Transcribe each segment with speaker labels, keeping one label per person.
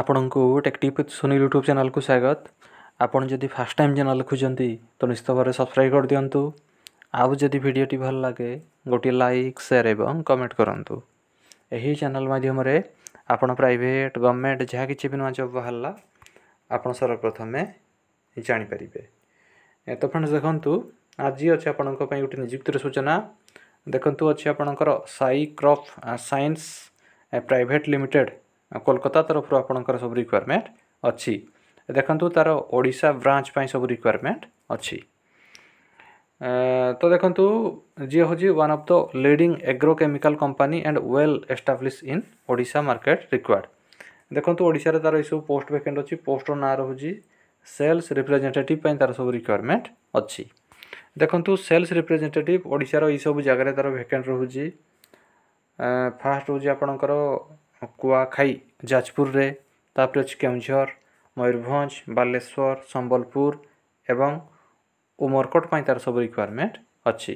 Speaker 1: ଆପଣଙ୍କୁ ଟେକ୍ଟିଭ୍ with Sunil YouTube ଚ୍ୟାନେଲ୍କୁ ସ୍ୱାଗତ ଆପଣ ଯଦି ଫାର୍ଷ୍ଟ ଟାଇମ୍ ଚ୍ୟାନେଲ୍ ଦେଖୁଛନ୍ତି ତ ନିଶ୍ଚିତ ଭାବରେ ସବସ୍କ୍ରାଇବ୍ କରିଦିଅନ୍ତୁ ଆଉ ଯଦି ଭିଡ଼ିଓଟି ଭଲ ଲାଗେ ଗୋଟିଏ ଲାଇକ୍ ସେୟାର୍ ଏବଂ କମେଣ୍ଟ କରନ୍ତୁ ଏହି ଚ୍ୟାନେଲ୍ ମାଧ୍ୟମରେ ଆପଣ ପ୍ରାଇଭେଟ୍ ଗଭର୍ଣ୍ଣମେଣ୍ଟ ଯାହା କିଛି ବି ନୂଆ ଜବ୍ ବାହାରିଲା ଆପଣ ସର୍ବପ୍ରଥମେ ଜାଣିପାରିବେ ତ ଫ୍ରେଣ୍ଡସ୍ ଦେଖନ୍ତୁ ଆଜି ଅଛି ଆପଣଙ୍କ ପାଇଁ ଗୋଟେ ନିଯୁକ୍ତିର ସୂଚନା ଦେଖନ୍ତୁ ଅଛି ଆପଣଙ୍କର Sai crop science private limited Kolkata তরফর আপনার সব রিকোয়ারমেন্ট অছি দেখন্তু তার ওড়িশা ব্রাঞ্চ পাই সব রিকোয়ারমেন্ট অছি তো দেখন্তু যিয়ে হচ্ছে one of the leading agrochemical company and well establish in Odisha market required দেখন্তু ওড়িশার তার এইসব পোস্ট ভ্যাকেন্ট অছি পোস্টর না রহুছি সেলস রিপ্রেজেন্টেটিভ পাই তার সব রিকোয়ারমেন্ট অছি দেখন্তু সেলস রিপ্রেজেন্টেটিভ ওড়িশার এইসব জায়গায় তার ভ্যাকেন্ট রহুছি ফার্স্ট হচ্ছে আপনার কুয়াখাই ଯାଜପୁରରେ ତା'ପରେ ଅଛି କେଉଁଝର ମୟୂରଭଞ୍ଜ ବାଲେଶ୍ୱର ସମ୍ବଲପୁର ଏବଂ ଉମରକୋଟ ପାଇଁ ତା'ର ସବୁ ରିକ୍ୱାରମେଣ୍ଟ ଅଛି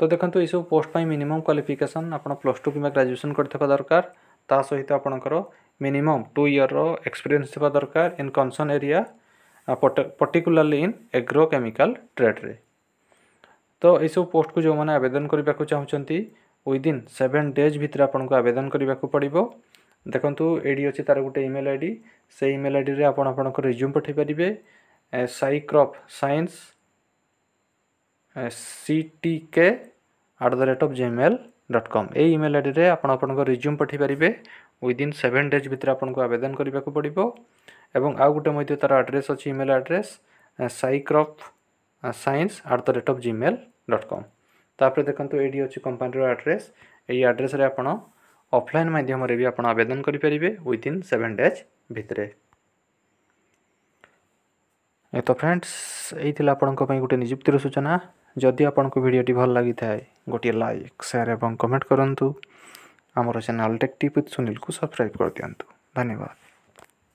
Speaker 1: ତ ଦେଖନ୍ତୁ ଏହିସବୁ ପୋଷ୍ଟ ପାଇଁ ମିନିମମ୍ କ୍ୱାଲିଫିକେସନ୍ ଆପଣ ପ୍ଲସ୍ ଟୁ କିମ୍ବା ଗ୍ରାଜୁଏସନ୍ କରିଥିବା ଦରକାର ତା ସହିତ ଆପଣଙ୍କର ମିନିମମ୍ ଟୁ ଇୟର୍ର ଏକ୍ସପିରିଏନ୍ସ ଥିବା ଦରକାର in concern area particularly in agrochemical ଟ୍ରେଡ଼୍ରେ ତ ଏହିସବୁ ପୋଷ୍ଟକୁ ଯେଉଁମାନେ ଆବେଦନ କରିବାକୁ ଚାହୁଁଛନ୍ତି ୱିଦିନ୍ ସେଭେନ୍ ଡେଜ୍ ଭିତରେ ଆପଣଙ୍କୁ ଆବେଦନ କରିବାକୁ ପଡ଼ିବ ଦେଖନ୍ତୁ ଏଇଠି ଅଛି ତା'ର ଗୋଟେ ଇମେଲ୍ ଆଇ ଡ଼ି ସେଇ ଇମେଲ୍ ଆଇଡ଼ିରେ ଆପଣ ଆପଣଙ୍କ ରେଜ୍ୟୁମ୍ ପଠାଇ ପାରିବେ Sai crop science C T K at the rate of Gmail dot com ଏଇ ଇମେଲ୍ ଆଇଡ଼ିରେ ଆପଣ ଆପଣଙ୍କ ରେଜ୍ୟୁମ୍ ପଠାଇ ପାରିବେ ୱିଦିନ୍ ସେଭେନ୍ ଡେଜ୍ ଭିତରେ ଆପଣଙ୍କୁ ଆବେଦନ କରିବାକୁ ପଡ଼ିବ ଏବଂ ଆଉ ଗୋଟେ ମଧ୍ୟ ତା'ର ଆଡ଼୍ରେସ୍ ଅଛି email address Sai crop science at the rate of Gmail dot com ତାପରେ ଦେଖନ୍ତୁ ଏଇଠି ଅଛି କମ୍ପାନୀର ଆଡ଼୍ରେସ୍ ଏଇ ଆଡ଼୍ରେସ୍ରେ ଆପଣ ଅଫଲାଇନ୍ ମାଧ୍ୟମରେ ବି ଆପଣ ଆବେଦନ କରିପାରିବେ ୱିଦିନ୍ ସେଭେନ୍ ଡେଜ୍ ଭିତରେ ତ ଫ୍ରେଣ୍ଡସ୍ ଏଇ ଥିଲା ଆପଣଙ୍କ ପାଇଁ ଗୋଟେ ନିଯୁକ୍ତିର ସୂଚନା ଯଦି ଆପଣଙ୍କୁ ଭିଡ଼ିଓଟି ଭଲ ଲାଗିଥାଏ ଗୋଟିଏ ଲାଇକ୍ ସେୟାର୍ ଏବଂ କମେଣ୍ଟ କରନ୍ତୁ ଆମର ଚ୍ୟାନେଲ୍ ଟେକ୍ ଟିପ୍ ୱିଥ୍ ସୁନୀଲକୁ ସବସ୍କ୍ରାଇବ୍ କରିଦିଅନ୍ତୁ ଧନ୍ୟବାଦ